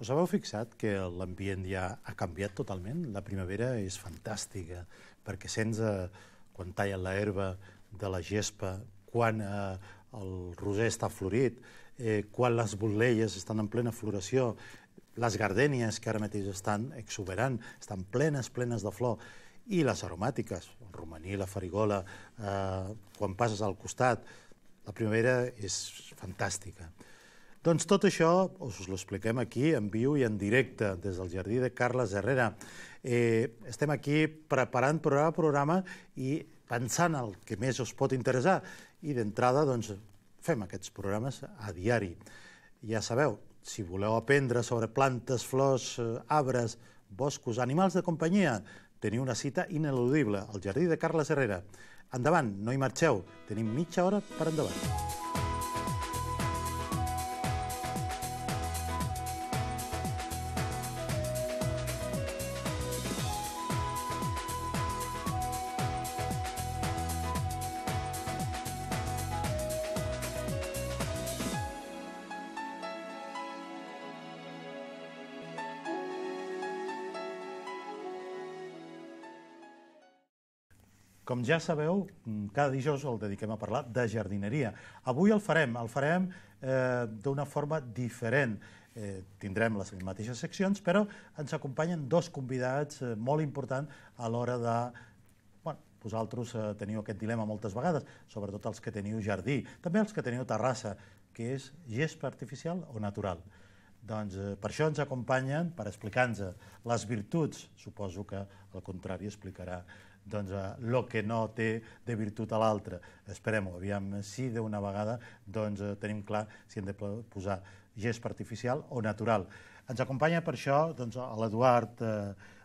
Us heu fixat que l'ambient ja ha canviat totalment? La primavera és fantàstica, perquè sents eh, quan tallen la herba de la gespa, quan eh, el roser està florit, eh, quan les botlelles estan en plena floració, les gardènies que ara mateix estan exuberant, estan plenes, plenes de flor, i les aromàtiques, el romaní, la farigola, eh, quan passes al costat, la primavera és fantàstica. Doncs tot això us ho expliquem aquí en viu i en directe des del jardí de Carles Herrera. Eh, estem aquí preparant programa a programa i pensant el que més us pot interessar. I d'entrada doncs, fem aquests programes a diari. Ja sabeu, si voleu aprendre sobre plantes, flors, eh, arbres, boscos, animals de companyia, teniu una cita ineludible al Jardí de Carles Herrera. Endavant, no hi marxeu, tenim mitja hora per endavant. Ja sabeu, mm, cada dijous el dediquem a parlar de jardineria. Avui el farem, el farem eh, d'una forma diferent. Eh, tindrem les mateixes seccions, però ens acompanyen dos convidats eh, molt importants a l'hora de vosaltres eh, teniu aquest dilema moltes vegades, sobretot els que teniu jardí, també els que teniu terrassa, que és gespa artificial o natural. Doncs eh, per això ens acompanyen, per explicar-nos les virtuts, suposo que el contrari explicarà doncs, el eh, que no té de virtut a l'altre. Esperem-ho, aviam si d'una vegada doncs, eh, tenim clar si hem de posar gest artificial o natural. Ens acompanya per això doncs, l'Eduard eh,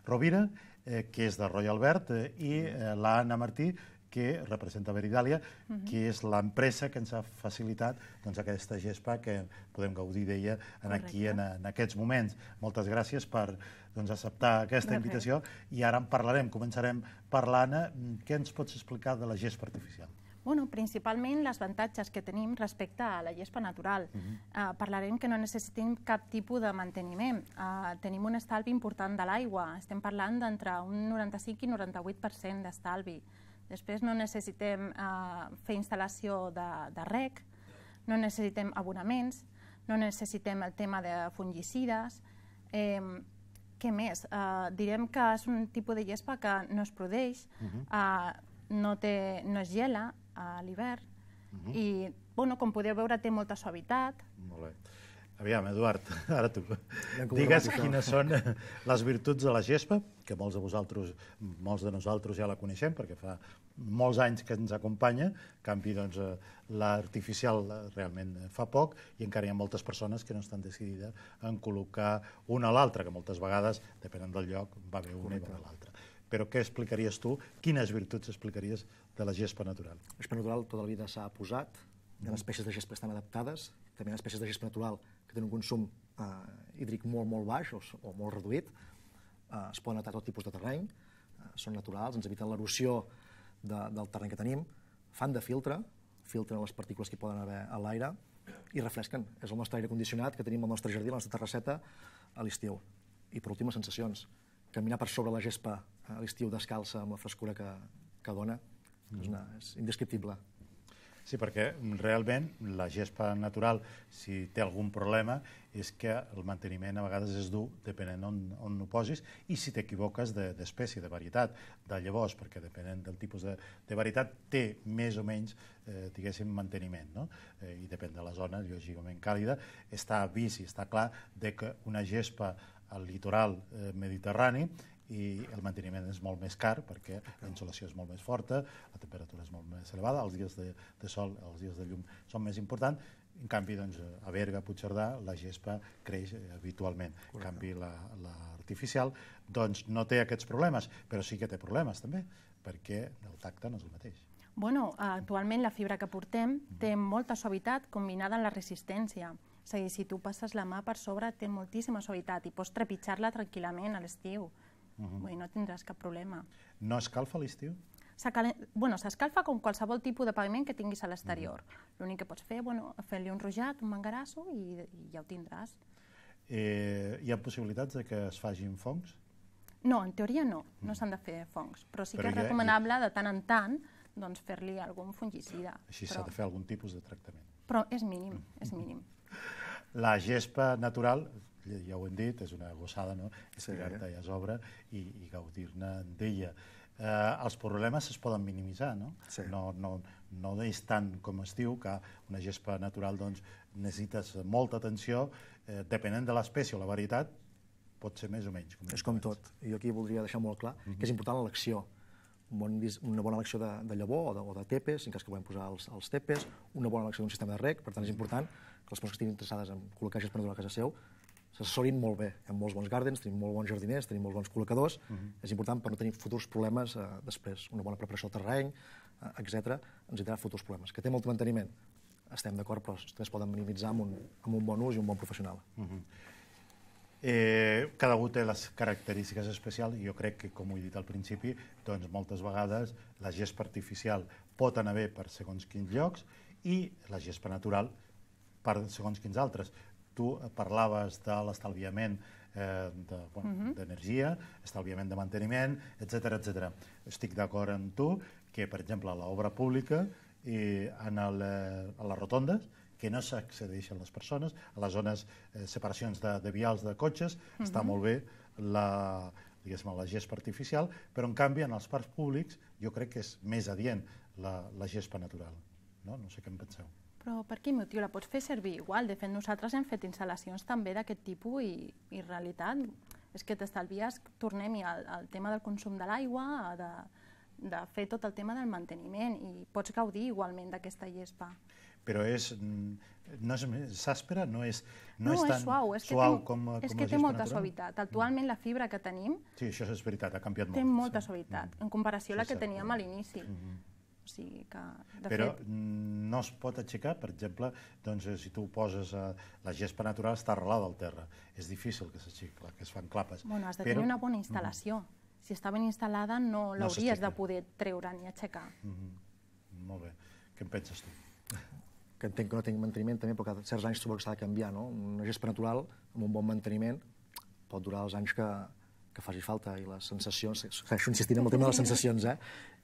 Rovira, eh, que és de Royal Albert, eh, i eh, l'Anna Martí, que representa Veridàlia, uh -huh. que és l'empresa que ens ha facilitat doncs, aquesta gespa que podem gaudir d'ella en aquí, en, en aquests moments. Moltes gràcies per doncs, acceptar aquesta de invitació i ara en parlarem, començarem parlant. Què ens pots explicar de la gespa artificial? Bueno, principalment les avantatges que tenim respecte a la gespa natural. Uh eh, -huh. uh, parlarem que no necessitem cap tipus de manteniment. Uh, tenim un estalvi important de l'aigua. Estem parlant d'entre un 95 i 98% d'estalvi. Després no necessitem eh, fer instal·lació de, de rec, no necessitem abonaments, no necessitem el tema de fungicides. Eh, què més? Eh, direm que és un tipus de gespa que no es produeix, uh mhm. -huh. eh, no, té, no es gela a l'hivern uh mhm. -huh. i, bueno, com podeu veure, té molta suavitat. Molt bé. Aviam, Eduard, ara tu. Digues quines són les virtuts de la gespa, que molts de vosaltres, molts de nosaltres ja la coneixem, perquè fa molts anys que ens acompanya, en canvi, doncs, eh, l'artificial eh, realment eh, fa poc, i encara hi ha moltes persones que no estan decidides en col·locar una a l'altra, que moltes vegades, depenent del lloc, va bé una i va bé l'altra. Però què explicaries tu? Quines virtuts explicaries de la gespa natural? La gespa natural tota la vida s'ha posat, mm. les peces de gespa estan adaptades, també les peces de gespa natural tenen un consum eh, hídric molt, molt baix o, o molt reduït, eh, es poden atar a tot tipus de terreny, eh, són naturals, ens eviten l'erosió de, del terreny que tenim, fan de filtre, filtren les partícules que poden haver a l'aire i refresquen. És el nostre aire condicionat que tenim al nostre jardí, a la nostra terrasseta, a l'estiu. I per últim, les sensacions. Caminar per sobre la gespa a l'estiu descalça amb la frescura que, que dona mm. és, una, és indescriptible. Sí, perquè realment la gespa natural, si té algun problema, és que el manteniment a vegades és dur, depenent on, on ho posis, i si t'equivoques d'espècie, de varietat, de llavors, perquè depenent del tipus de, de varietat té més o menys, eh, diguéssim, manteniment, no? Eh, I depèn de la zona, lògicament càlida, està vist i està clar de que una gespa al litoral eh, mediterrani i el manteniment és molt més car perquè la insolació és molt més forta, la temperatura és molt més elevada, els dies de, de sol, els dies de llum són més importants, en canvi, doncs, a Berga, a Puigcerdà, la gespa creix eh, habitualment. En canvi, l'artificial la, la doncs, no té aquests problemes, però sí que té problemes també, perquè el tacte no és el mateix. Bueno, actualment la fibra que portem té molta suavitat combinada amb la resistència. És a dir, si tu passes la mà per sobre té moltíssima suavitat i pots trepitjar-la tranquil·lament a l'estiu. Uh -huh. Vull dir, no tindràs cap problema. No escalfa a l'estiu? bueno, s'escalfa com qualsevol tipus de paviment que tinguis a l'exterior. Uh -huh. L'únic que pots fer, bueno, fer-li un rojat, un mangarasso i, i ja ho tindràs. Eh, hi ha possibilitats de que es fagin fongs? No, en teoria no, no s'han de fer fongs, però sí però que és recomanable ja... de tant en tant doncs, fer-li algun fungicida. Així s'ha de fer algun tipus de tractament. Però és mínim, és mínim. La gespa natural ja ho hem dit, és una gossada, no? És te sí. a sobre i, i gaudir-ne d'ella. Eh, els problemes es poden minimitzar, no? Sí. No, no, no és tant com es diu que una gespa natural doncs, necessites molta atenció, eh, depenent de l'espècie o la varietat, pot ser més o menys. Com és com tot. Jo aquí voldria deixar molt clar mm -hmm. que és mhm. important l'elecció. Un bon, una bona elecció de, de llavor o de, o de tepes, en cas que volem posar els, els tepes, una bona elecció d'un sistema de rec, per tant és mhm. important que les persones que estiguin interessades en col·locar gespa natural a casa seu s'assessorin molt bé. Hi ha molts bons gardens, tenim molt bons jardiners, tenim molts bons col·locadors. Uh mhm. -huh. És important per no tenir futurs problemes eh, després. Una bona preparació del terreny, eh, etc. ens hi futurs problemes. Que té molt manteniment? Estem d'acord, però es poden minimitzar amb un, amb un bon ús i un bon professional. Uh mhm. -huh. Eh, té les característiques especials i jo crec que, com ho he dit al principi, doncs moltes vegades la gespa artificial pot anar bé per segons quins llocs i la gespa natural per segons quins altres. Tu parlaves de l'estalviament eh, d'energia, de, bueno, uh mhm. -huh. estalviament de manteniment, etc etc. Estic d'acord amb tu que, per exemple, a l'obra pública i en el, eh, a les rotondes, que no s'accedeixen les persones, a les zones, eh, separacions de, de vials de cotxes, uh mhm. -huh. està molt bé la, diguéssim, la gespa artificial, però en canvi en els parcs públics jo crec que és més adient la, la gespa natural. No, no sé què en penseu. Però per quin motiu? La pots fer servir igual. De fet, nosaltres hem fet instal·lacions també d'aquest tipus i, i en realitat és que t'estalvies, tornem-hi al, al tema del consum de l'aigua, de, de fer tot el tema del manteniment i pots gaudir igualment d'aquesta llespa. Però és, mm, no és sàspera, no és, no, no és tan suau, és suau que té, com, és com que té molta natural. suavitat. Mm. Actualment la fibra que tenim... Sí, això és veritat, ha canviat molt. Té molta sí. suavitat, mm. en comparació a la que teníem a l'inici. Mm -hmm o sigui que, de Però fet... no es pot aixecar, per exemple, doncs, eh, si tu poses a... Eh, la gespa natural està arrelada al terra. És difícil que s'aixequi, que es fan clapes. Bueno, has de Però... tenir una bona instal·lació. Mm. Si està ben instal·lada no l'hauries no de poder treure ni aixecar. Mm -hmm. Molt bé. Què en penses tu? que entenc que no tinc manteniment també, perquè certs anys trobo que s'ha de canviar, no? Una gespa natural, amb un bon manteniment, pot durar els anys que, que faci falta i les sensacions, això insistint en el tema de les sensacions, eh?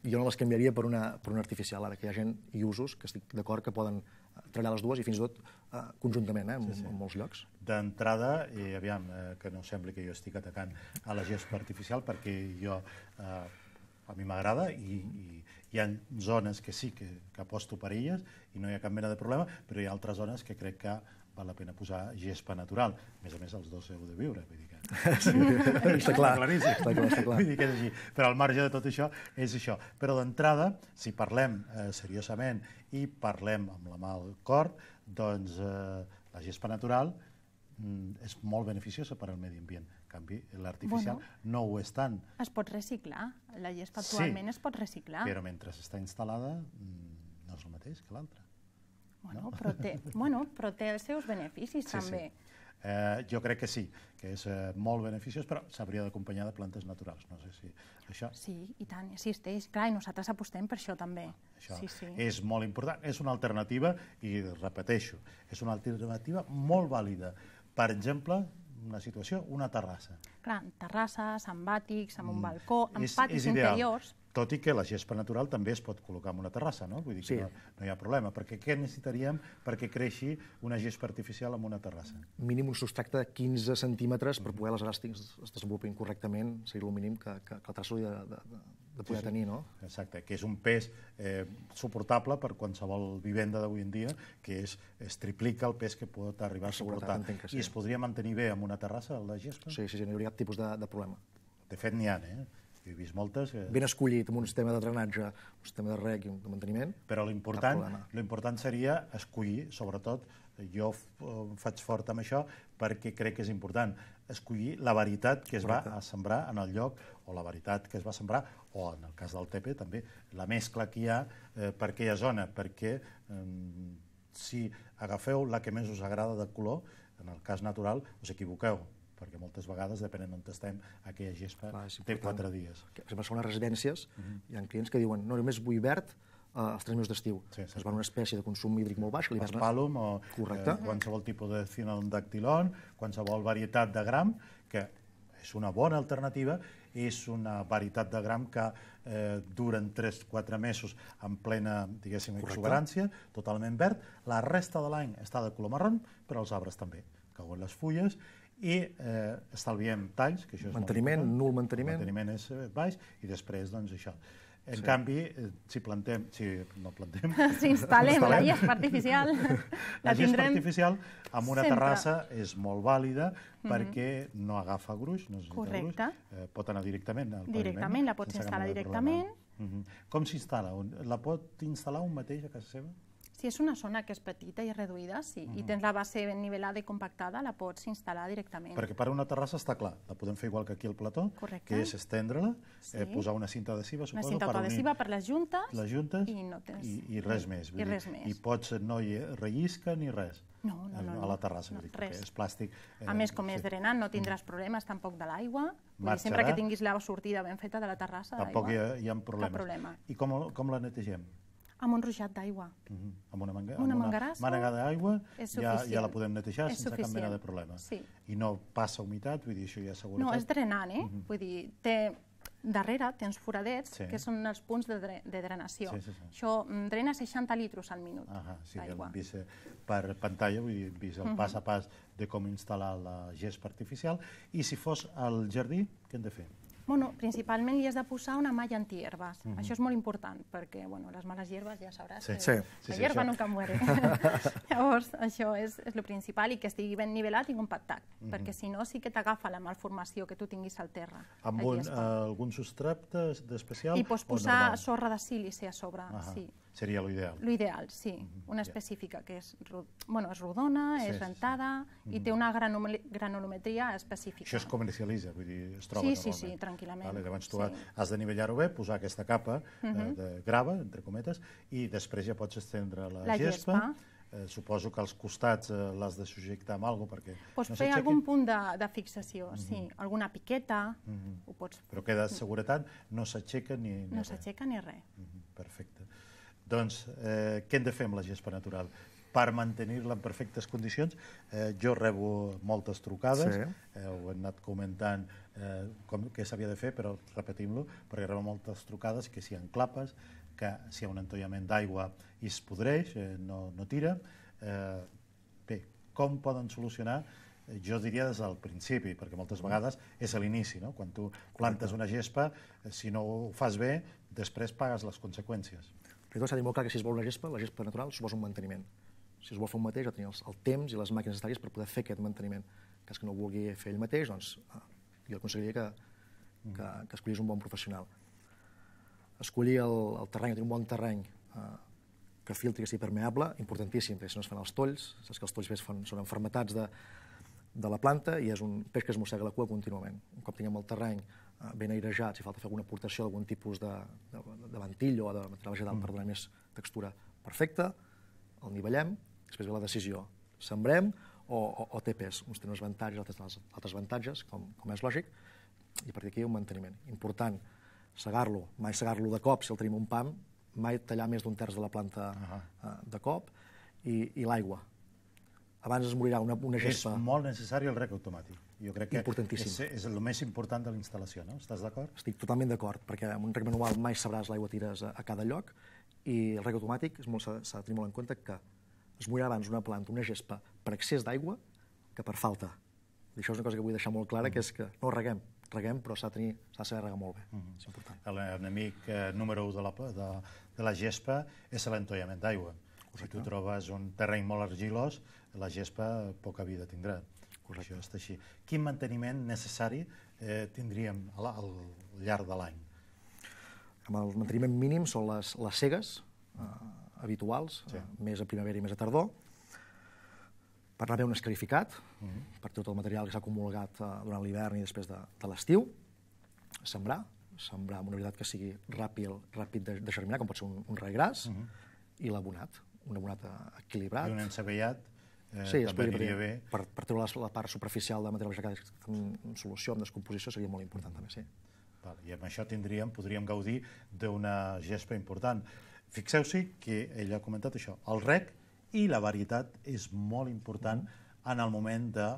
jo no les canviaria per una, per una artificial, ara que hi ha gent i usos que estic d'acord que poden eh, treballar les dues i fins i tot eh, conjuntament eh, en, sí, sí. en molts llocs. D'entrada, i aviam, eh, que no sembli que jo estic atacant a la gespa artificial perquè jo, eh, a mi m'agrada i, i hi ha zones que sí que, que aposto per elles i no hi ha cap mena de problema, però hi ha altres zones que crec que val la pena posar gespa natural. A més a més, els dos heu de viure. Vull dir que... Sí, està clar, claríssim. Està clar, està clar. Vull dir que és així. Però al marge de tot això és això. Però d'entrada, si parlem eh, seriosament i parlem amb la mà al cor, doncs eh, la gespa natural mm, és molt beneficiosa per al medi ambient. En canvi, l'artificial bueno, no ho és tant. Es pot reciclar. La gespa actualment sí, es pot reciclar. Però mentre està instal·lada mm, no és el mateix que l'altra. Bueno, no? però, té, bueno, però té els seus beneficis sí, també. Sí. Eh, jo crec que sí, que és eh, molt beneficiós, però s'hauria d'acompanyar de plantes naturals. No sé si això... Sí, i tant, existeix. Clar, i nosaltres apostem per això també. Ah, això sí, sí. és molt important, és una alternativa, i repeteixo, és una alternativa molt vàlida. Per exemple, una situació, una terrassa. Clar, terrasses, amb bàtics, amb un mm. balcó, amb és, patis és ideal. interiors... Tot i que la gespa natural també es pot col·locar en una terrassa, no? Vull dir sí. que no, no hi ha problema, perquè què necessitaríem perquè creixi una gespa artificial en una terrassa? Mínim un substracte de 15 centímetres per poder les elàstics es desenvolupin correctament, seria el mínim que, que, que la terrassa hauria de, de, de poder sí, sí. tenir, no? Exacte, que és un pes eh, suportable per qualsevol vivenda d'avui en dia, que és, es triplica el pes que pot arribar a suportar. Sí. I es podria mantenir bé en una terrassa, la gespa? Sí, sí, sí no hi hauria cap tipus de, de problema. De fet, n'hi ha, eh? he vist moltes... Que... Eh. Ben escollit, amb un sistema de drenatge, un sistema de rec i un de manteniment. Però l'important seria escollir, sobretot, jo eh, faig fort amb això perquè crec que és important, escollir la veritat que es va a sembrar en el lloc, o la veritat que es va sembrar, o en el cas del Tepe també, la mescla que hi ha eh, per aquella zona, perquè eh, si agafeu la que més us agrada de color, en el cas natural us equivoqueu, perquè moltes vegades, depenent on estem, aquella gespa Clar, té quatre dies. Per exemple, les residències, uh mhm. -huh. hi ha clients que diuen no, només vull verd, eh, els tres mesos d'estiu. Sí, es doncs van una espècie de consum hídric molt baix. Que li vas... Palum o eh, Correcte. Eh, qualsevol tipus de cinaldactilon, qualsevol varietat de gram, que és una bona alternativa, és una varietat de gram que eh, duren 3-4 mesos en plena, diguéssim, Correcte. exuberància, totalment verd. La resta de l'any està de color marró, però els arbres també. Cauen les fulles i eh, estalviem talls, que això és manteniment, nul manteniment. Manteniment és eh, baix i després doncs això. En sí. canvi, eh, si plantem, si no plantem... Si instal·lem la llesta artificial, la, la llesta artificial amb una sempre. terrassa és molt vàlida mm -hmm. perquè no agafa gruix, no necessita Correcte. gruix. Eh, pot anar directament al paviment. Directament, la pots instal·lar directament. Mm -hmm. Com s'instal·la? La pot instal·lar un mateix a casa seva? Si és una zona que és petita i reduïda, sí, Uh -huh. i mm-hmm. tens la base ben nivelada i compactada, la pots instal·lar directament. Perquè per una terrassa està clar, la podem fer igual que aquí al plató, Correcte. que és estendre-la, eh, sí. eh, posar una cinta adhesiva, suposo, una cinta per adhesiva per les juntes, les juntes i, no tens... i, i res més. Vull I res dir, més. I pots, no hi rellisca ni res. No, no, no, eh, no. A la terrassa, no, dic, res. és plàstic. Eh, a més, com sí. és drenant, no tindràs mm-hmm. problemes tampoc de l'aigua. Sempre que tinguis la sortida ben feta de la terrassa, Tampoc hi ha, hi ha problemes. Cap problema. I com, com la netegem? amb un rojat d'aigua. Mm -hmm. Amb una, manga, amb una, mangarassa, una d'aigua ja, ja la podem netejar sense suficient. cap mena de problema. Sí. I no passa humitat, vull dir, això ja seguretat. No, és drenant, eh? Mm -hmm. Vull dir, té, darrere tens foradets, sí. que són els punts de, de drenació. Sí, sí, sí. Això mm, drena 60 litres al minut ah sí, d'aigua. per pantalla, vull dir, vist el mhm. pas a pas de com instal·lar la gespa artificial. I si fos al jardí, què hem de fer? Bueno, principalment li has de posar una malla antiherbes. Mm -hmm. Això és molt important, perquè bueno, les males hierbes ja sabràs sí. que sí. la sí, hierba sí, nunca muere. Llavors, això és, és el principal, i que estigui ben nivellat i compactat, mm -hmm. perquè si no sí que t'agafa la malformació que tu tinguis al terra. Amb un, eh, algun substrat especial? I pots posar sorra de sílice a sobre, sí. Seria l'ideal. L'ideal, sí. Mm -hmm. Una específica que és, bueno, és rodona, sí, és rentada sí, sí. i té una granulometria específica. Això es comercialitza, vull dir, es troba sí, normalment. Sí, sí, tranquil·lament. Vale, llavors tu sí. has de nivellar-ho bé, posar aquesta capa mm -hmm. eh, de grava, entre cometes, i després ja pots estendre la, la gespa, gespa eh, suposo que als costats eh, l'has de subjectar amb alguna perquè pots no fer algun punt de, de fixació, mm -hmm. sí, alguna piqueta, mm -hmm. ho pots... Però queda de mm. seguretat no s'aixeca ni, ni No s'aixeca ni res. Mm -hmm. Perfecte. Doncs eh, què hem de fer amb la gespa natural? Per mantenir-la en perfectes condicions, eh, jo rebo moltes trucades, sí. eh, ho hem anat comentant eh, com, què s'havia de fer, però repetim-lo, perquè rebo moltes trucades que si hi ha clapes, que si hi ha un entollament d'aigua i es podreix, eh, no, no tira. Eh, bé, com poden solucionar eh, jo diria des del principi, perquè moltes vegades és a l'inici, no? quan tu plantes una gespa, eh, si no ho fas bé, després pagues les conseqüències. Fins i tot s'ha dit molt clar que si es vol una gespa, la gespa natural suposa un manteniment. Si es vol fer un mateix, ha de tenir el temps i les màquines necessàries per poder fer aquest manteniment. En cas que no ho vulgui fer ell mateix, doncs ah, jo aconseguiria que, mm. que, que escollís un bon professional. Escollir el, el terreny, tenir un bon terreny eh, que filtri, que sigui permeable, importantíssim, perquè si no es fan els tolls, saps que els tolls més són enfermetats de, de la planta i és un peix que es mossega la cua contínuament. Un cop tinguem el terreny eh, ben airejat, si falta fer alguna aportació d'algun tipus de, de, de o de material vegetal mm. per donar més textura perfecta, el nivellem, després ve la decisió. Sembrem o, o, o té pes. Uns tenen uns avantatges, altres tenen altres avantatges, com, com és lògic, i a partir d'aquí un manteniment. Important, segar-lo, mai segar-lo de cop si el tenim un pam, mai tallar més d'un terç de la planta uh -huh. uh, de cop, i, i l'aigua, abans es morirà una, una gespa. És molt necessari el rec automàtic. Jo crec que és, és el més important de la instal·lació, no? Estàs d'acord? Estic totalment d'acord, perquè amb un rec manual mai sabràs l'aigua tires a, a cada lloc i el rec automàtic s'ha de tenir molt en compte que es morirà abans una planta, una gespa, per excés d'aigua que per falta. I això és una cosa que vull deixar molt clara, mm. que és que no reguem, reguem, però s'ha de, tenir, de saber regar molt bé. Mm -hmm. És important. L'enemic eh, número 1 de la, de, de la gespa és l'entollament d'aigua. Si tu trobes un terreny molt argilós, la gespa poca vida tindrà. Correcte. Això està així. Quin manteniment necessari eh, tindríem al, al llarg de l'any? Amb el manteniment mínim són les, les cegues eh, habituals, sí. eh, més a primavera i més a tardor, per anar bé un escarificat, uh mm-hmm. -huh. per tot el material que s'ha acumulat eh, durant l'hivern i després de, de l'estiu, sembrar, sembrar amb una veritat que sigui ràpid, ràpid de, de germinar, com pot ser un, un rai gras, uh mm-hmm. -huh. i l'abonat, un abonat equilibrat. I un enceballat Eh, sí, també aniria bé. Per, per treure la, la part superficial de material vegetal en solució, en descomposició, seria molt important també, sí. Val, I amb això tindríem, podríem gaudir d'una gespa important. Fixeu-s'hi que ell ha comentat això, el rec i la varietat és molt important mm-hmm. en el moment de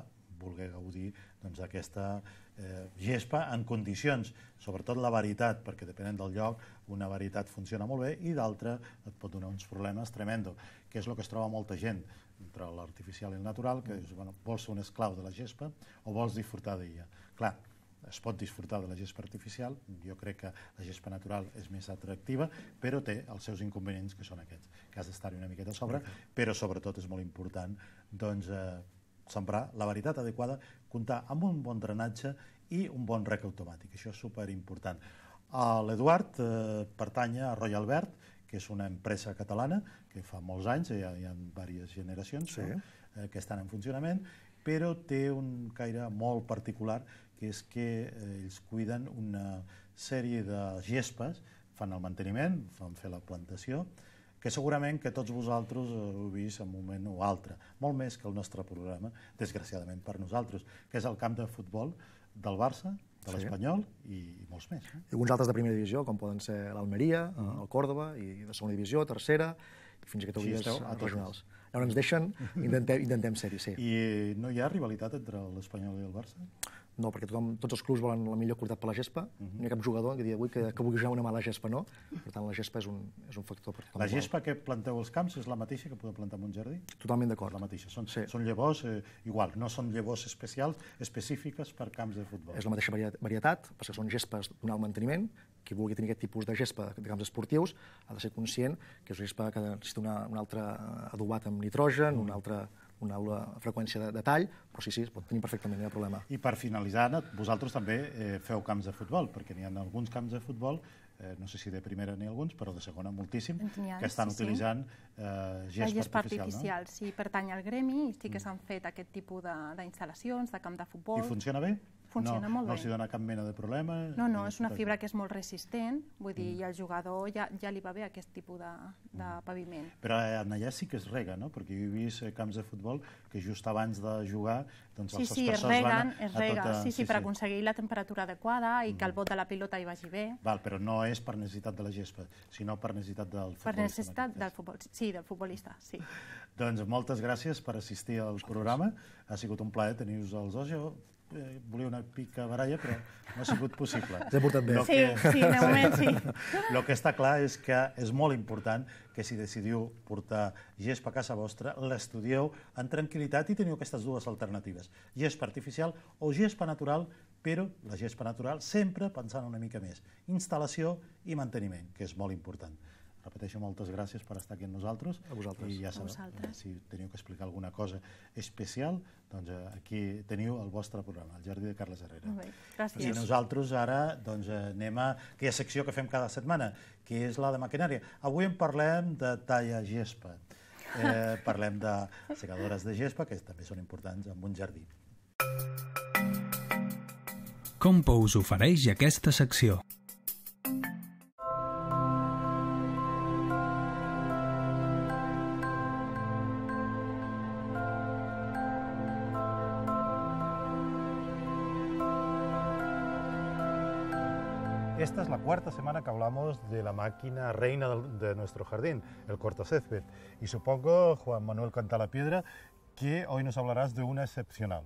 voler gaudir doncs, d'aquesta doncs, eh, gespa en condicions, sobretot la varietat, perquè depenent del lloc una varietat funciona molt bé i d'altra et pot donar uns problemes tremendo, que és el que es troba molta gent entre l'artificial i el natural, que dius, bueno, vols ser un esclau de la gespa o vols disfrutar d'ella. Clar, es pot disfrutar de la gespa artificial, jo crec que la gespa natural és més atractiva, però té els seus inconvenients, que són aquests, que has d'estar-hi una miqueta a sobre, però sobretot és molt important doncs, eh, sembrar la varietat adequada, comptar amb un bon drenatge i un bon rec automàtic. Això és superimportant. L'Eduard eh, pertany a Royal Albert, que és una empresa catalana que fa molts anys, ja hi ha diverses generacions sí. no? eh, que estan en funcionament, però té un caire molt particular, que és que eh, ells cuiden una sèrie de gespes, fan el manteniment, fan fer la plantació, que segurament que tots vosaltres heu vist en un moment o altre, molt més que el nostre programa, desgraciadament per nosaltres, que és el camp de futbol del Barça, de l'Espanyol sí. i molts més. Eh? I alguns altres de primera divisió, com poden ser l'Almeria, uh ah. -huh. el Còrdoba, i de segona divisió, tercera, i fins a categories sí, esteu, regionals. Llavors ens deixen, intentem, intentem ser-hi, sí. I no hi ha rivalitat entre l'Espanyol i el Barça? No, perquè tothom, tots els clubs volen la millor qualitat per la gespa. Uh mhm. -huh. No hi ha cap jugador que digui avui que, que vulgui jugar una mala gespa, no. Per tant, la gespa és un, és un factor per La gespa que planteu als camps és la mateixa que podeu plantar en un jardí? Totalment d'acord. La mateixa. Són, sí. són llavors, eh, igual, no són llavors especials, específiques per camps de futbol. És la mateixa varietat, perquè són gespes d'un alt manteniment. Qui vulgui tenir aquest tipus de gespa de camps esportius ha de ser conscient que és una gespa que necessita una, un altre eh, adobat amb nitrogen, uh -huh. un altre una aula freqüència de, de tall, però sí, sí, es pot tenir perfectament, no hi ha problema. I per finalitzar, vosaltres també eh, feu camps de futbol, perquè n'hi ha alguns camps de futbol eh, no sé si de primera ni alguns, però de segona moltíssim, que estan sí, utilitzant sí. eh, gest, artificial. no? Sí, pertany al gremi i sí que mm. s'han fet aquest tipus d'instal·lacions, de, de camp de futbol. I funciona bé? Funciona no, molt no bé. No s'hi dona cap mena de problema. No, no, és una fibra que és molt resistent, vull dir, mm. i al jugador ja, ja li va bé aquest tipus de, de mm. paviment. Però eh, en allà sí que es rega, no? Perquè jo he vist eh, camps de futbol que just abans de jugar doncs sí, sí, es reguen, es rega, tota... sí, sí, sí, per sí. aconseguir la temperatura adequada i mm. que el mm. bot de la pilota hi vagi bé. Val, però no és per necessitat de la gespa, sinó per necessitat del futbolista. Per necessitat del futbol, sí, del futbolista, sí. doncs moltes gràcies per assistir al programa. Ha sigut un plaer tenir-vos els dos. Jo eh, volia una pica baralla, però no ha sigut possible. T'he portat bé. Lo sí, que... sí, de moment sí. El que està clar és que és molt important que si decidiu portar gespa a casa vostra, l'estudieu en tranquil·litat i teniu aquestes dues alternatives, gespa artificial o gespa natural, però la gespa natural sempre pensant una mica més. Instal·lació i manteniment, que és molt important repeteixo, moltes gràcies per estar aquí amb nosaltres. A vosaltres. I ja sabeu, si teniu que explicar alguna cosa especial, doncs eh, aquí teniu el vostre programa, el Jardí de Carles Herrera. Molt bé, gràcies. I nosaltres ara doncs, eh, anem a aquella secció que fem cada setmana, que és la de maquinària. Avui en parlem de talla gespa. Eh, parlem de secadores de gespa, que també són importants en un jardí. Compo us ofereix aquesta secció. Esta es la cuarta semana que hablamos de la máquina reina de nuestro jardín, el césped... Y supongo, Juan Manuel Cantalapiedra, que hoy nos hablarás de una excepcional.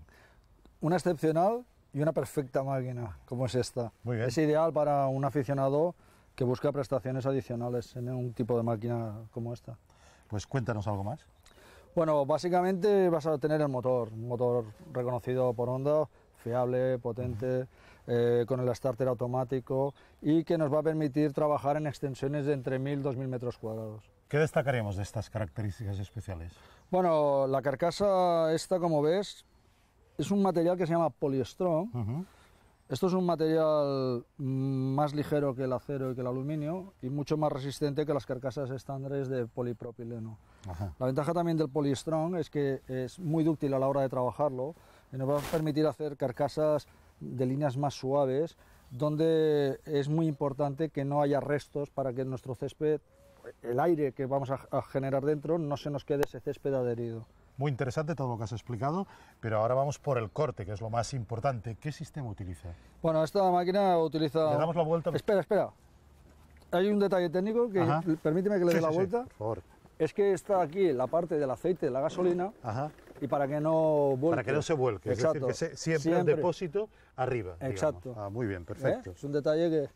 Una excepcional y una perfecta máquina, como es esta. Muy bien. Es ideal para un aficionado que busca prestaciones adicionales en un tipo de máquina como esta. Pues cuéntanos algo más. Bueno, básicamente vas a tener el motor, un motor reconocido por Honda, fiable, potente. Eh, con el starter automático y que nos va a permitir trabajar en extensiones de entre 1.000 y 2.000 metros cuadrados. ¿Qué destacaremos de estas características especiales? Bueno, la carcasa esta, como ves, es un material que se llama poliestrón. Esto es un material más ligero que el acero y que el aluminio y mucho más resistente que las carcasas estándares de polipropileno. La ventaja también del poliestrón es que es muy dúctil a la hora de trabajarlo y nos va a permitir hacer carcasas de líneas más suaves, donde es muy importante que no haya restos para que nuestro césped, el aire que vamos a, generar dentro, no se nos quede ese césped adherido. Muy interesante todo lo que has explicado, pero ahora vamos por el corte, que es lo más importante. ¿Qué sistema utiliza? Bueno, esta máquina utiliza... Le damos la vuelta. Espera, espera. Hay un detalle técnico que permíteme que le dé la vuelta. por Es que está aquí la parte del aceite de la gasolina. Ajá y para que no vuelque. Para que no se vuelque, Exacto. es decir, siempre, siempre, depósito arriba. Exacto. Ah, muy bien, ¿Eh? perfecto. Es un detalle que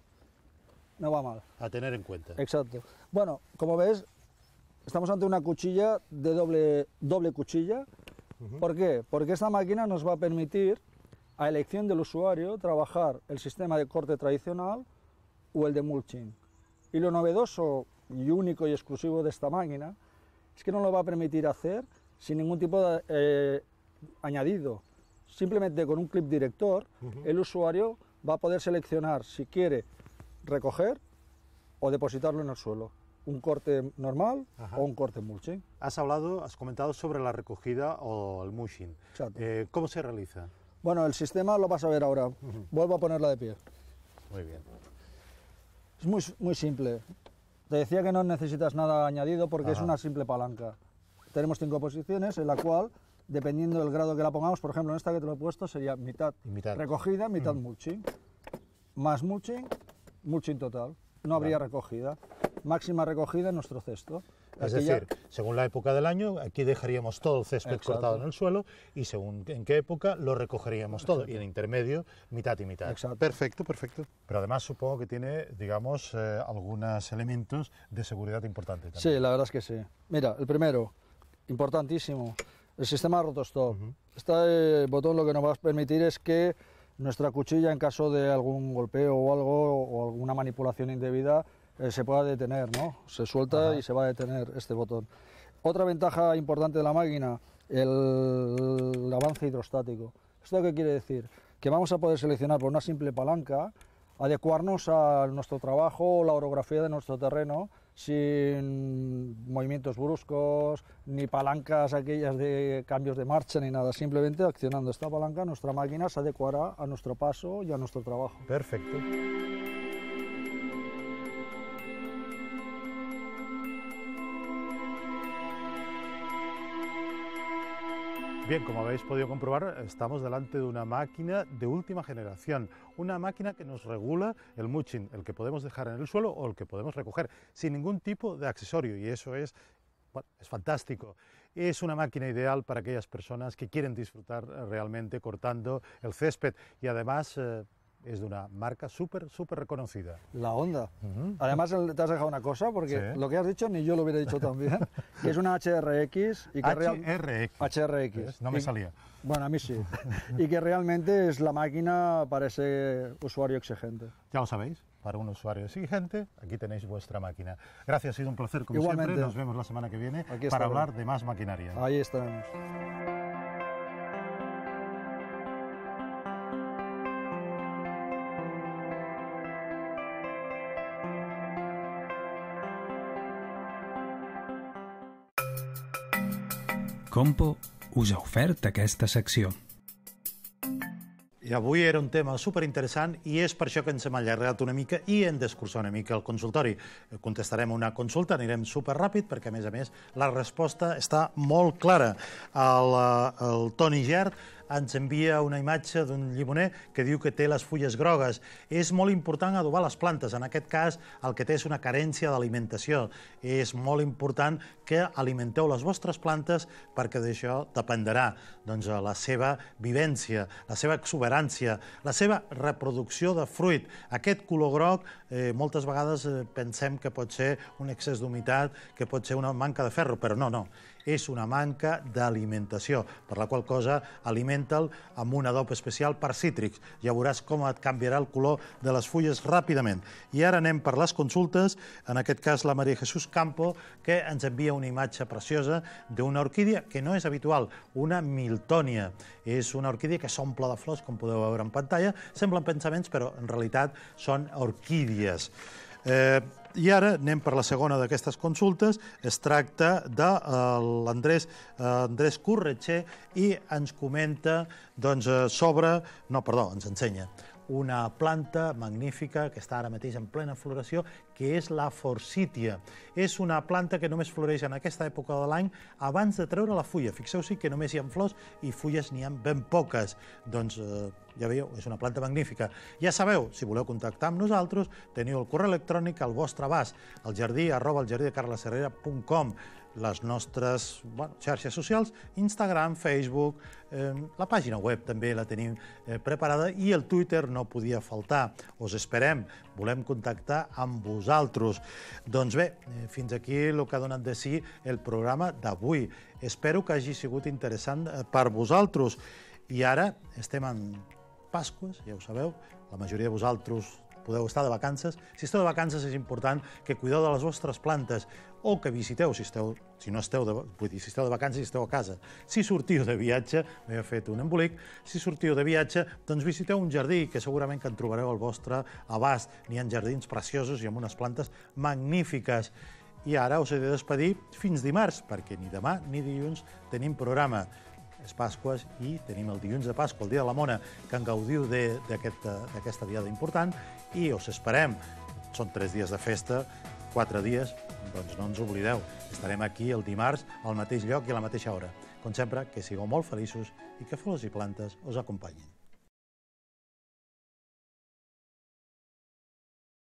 no va mal. A tener en cuenta. Exacto. Bueno, como ves, estamos ante una cuchilla de doble, doble cuchilla. ¿Por qué? Porque esta máquina nos va a permitir, a elección del usuario, trabajar el sistema de corte tradicional o el de mulching. Y lo novedoso y único y exclusivo de esta máquina es que no lo va a permitir hacer sin ningún tipo de eh, añadido. Simplemente con un clip director, el usuario va a poder seleccionar si quiere recoger o depositarlo en el suelo. Un corte normal o un corte mulching. Has hablado, has comentado sobre la recogida o el mulching. Eh, ¿Cómo se realiza? Bueno, el sistema lo vas a ver ahora. Vuelvo a ponerla de pie. Muy bien. Es muy, muy simple. Te decía que no necesitas nada añadido porque es una simple palanca tenemos cinco posiciones en la cual, dependiendo del grado que la pongamos, por ejemplo, en esta que te lo he puesto sería mitad, recogida, mitad mm. mulching. Más mulching, mulching total. No habría recogida. Máxima recogida en nuestro cesto. Es decir, según la época del año, aquí dejaríamos todo el césped cortado en el suelo y según en qué época lo recogeríamos todo. Y en intermedio, mitad y mitad. Perfecto, perfecto. Pero además supongo que tiene, digamos, eh, algunos elementos de seguridad importantes. Sí, la verdad es que sí. Mira, el primero, importantísimo, el sistema rotostop. Este eh, botón lo que nos va a permitir es que nuestra cuchilla, en caso de algún golpeo o algo, o alguna manipulación indebida, eh, se pueda detener, ¿no? Se suelta y se va a detener este botón. Otra ventaja importante de la máquina, el, avance hidrostático. ¿Esto qué quiere decir? Que vamos a poder seleccionar por una simple palanca, adecuarnos a nuestro trabajo o la orografía de nuestro terreno sin movimientos bruscos, ni palancas aquellas de cambios de marcha ni nada, simplemente accionando esta palanca nuestra máquina se adecuará a nuestro paso y a nuestro trabajo. Perfecto. como habéis podido comprobar, estamos delante de una máquina de última generación, una máquina que nos regula el muching, el que podemos dejar en el suelo o el que podemos recoger, sin ningún tipo de accesorio, y eso es, es fantástico. Es una máquina ideal para aquellas personas que quieren disfrutar eh, realmente cortando el césped y además... Eh, es de una marca súper, súper reconocida. La Honda. Además, te has dejado una cosa, porque lo que has dicho ni yo lo hubiera dicho también, que es una HRX. Y que HRX. HRX. No me salía. Bueno, a mí sí. y que realmente es la máquina para ese usuario exigente. Ya lo sabéis, para un usuario exigente, aquí tenéis vuestra máquina. Gracias, ha sido un placer como Igualmente. siempre. Nos vemos la semana que viene para hablar de más maquinaria. Ahí estamos. Compo us ha ofert aquesta secció. I avui era un tema superinteressant i és per això que ens hem allargat una mica i hem d'excursar una mica el consultori. Contestarem una consulta, anirem superràpid perquè, a més a més, la resposta està molt clara. El, eh, el Toni Gert ens envia una imatge d'un llimoner que diu que té les fulles grogues. És molt important adobar les plantes. En aquest cas, el que té és una carència d'alimentació. És molt important que alimenteu les vostres plantes perquè d'això dependerà doncs, la seva vivència, la seva exuberància, la seva reproducció de fruit. Aquest color groc eh, moltes vegades eh, pensem que pot ser un excés d'humitat, que pot ser una manca de ferro, però no, no és una manca d'alimentació, per la qual cosa alimenta'l amb un adob especial per cítrics. Ja veuràs com et canviarà el color de les fulles ràpidament. I ara anem per les consultes, en aquest cas la Maria Jesús Campo, que ens envia una imatge preciosa d'una orquídia que no és habitual, una miltònia. És una orquídia que s'omple de flors, com podeu veure en pantalla. Semblen pensaments, però en realitat són orquídies. Eh, i ara anem per la segona d'aquestes consultes. Es tracta de eh, l'Andrés eh, Andrés Corretxer i ens comenta doncs, eh, sobre... No, perdó, ens ensenya una planta magnífica que està ara mateix en plena floració, que és la forcítia. És una planta que només floreix en aquesta època de l'any abans de treure la fulla. Fixeu-s'hi que només hi ha flors i fulles n'hi ha ben poques. Doncs eh, ja veieu, és una planta magnífica. Ja sabeu, si voleu contactar amb nosaltres, teniu el correu electrònic al vostre abast, al jardí arroba aljardidecarlaserrera.com les nostres bueno, xarxes socials, Instagram, Facebook, eh, la pàgina web també la tenim eh, preparada i el Twitter no podia faltar. Us esperem, volem contactar amb vosaltres. Doncs bé, eh, fins aquí el que ha donat de si el programa d'avui. Espero que hagi sigut interessant eh, per vosaltres. I ara estem en Pasques, ja ho sabeu, la majoria de vosaltres podeu estar de vacances. Si esteu de vacances és important que cuideu de les vostres plantes o que visiteu, si, esteu, si no esteu de, vull dir, si esteu de vacances i si esteu a casa. Si sortiu de viatge, m'he fet un embolic, si sortiu de viatge, doncs visiteu un jardí, que segurament que en trobareu al vostre abast. N'hi ha jardins preciosos i amb unes plantes magnífiques. I ara us he de despedir fins dimarts, perquè ni demà ni dilluns tenim programa és Pasques i tenim el dilluns de Pasqua, el dia de la mona, que en gaudiu d'aquesta aquest, diada important i us esperem. Són tres dies de festa, quatre dies, doncs no ens oblideu. Estarem aquí el dimarts al mateix lloc i a la mateixa hora. Com sempre, que sigueu molt feliços i que flors i plantes us acompanyin.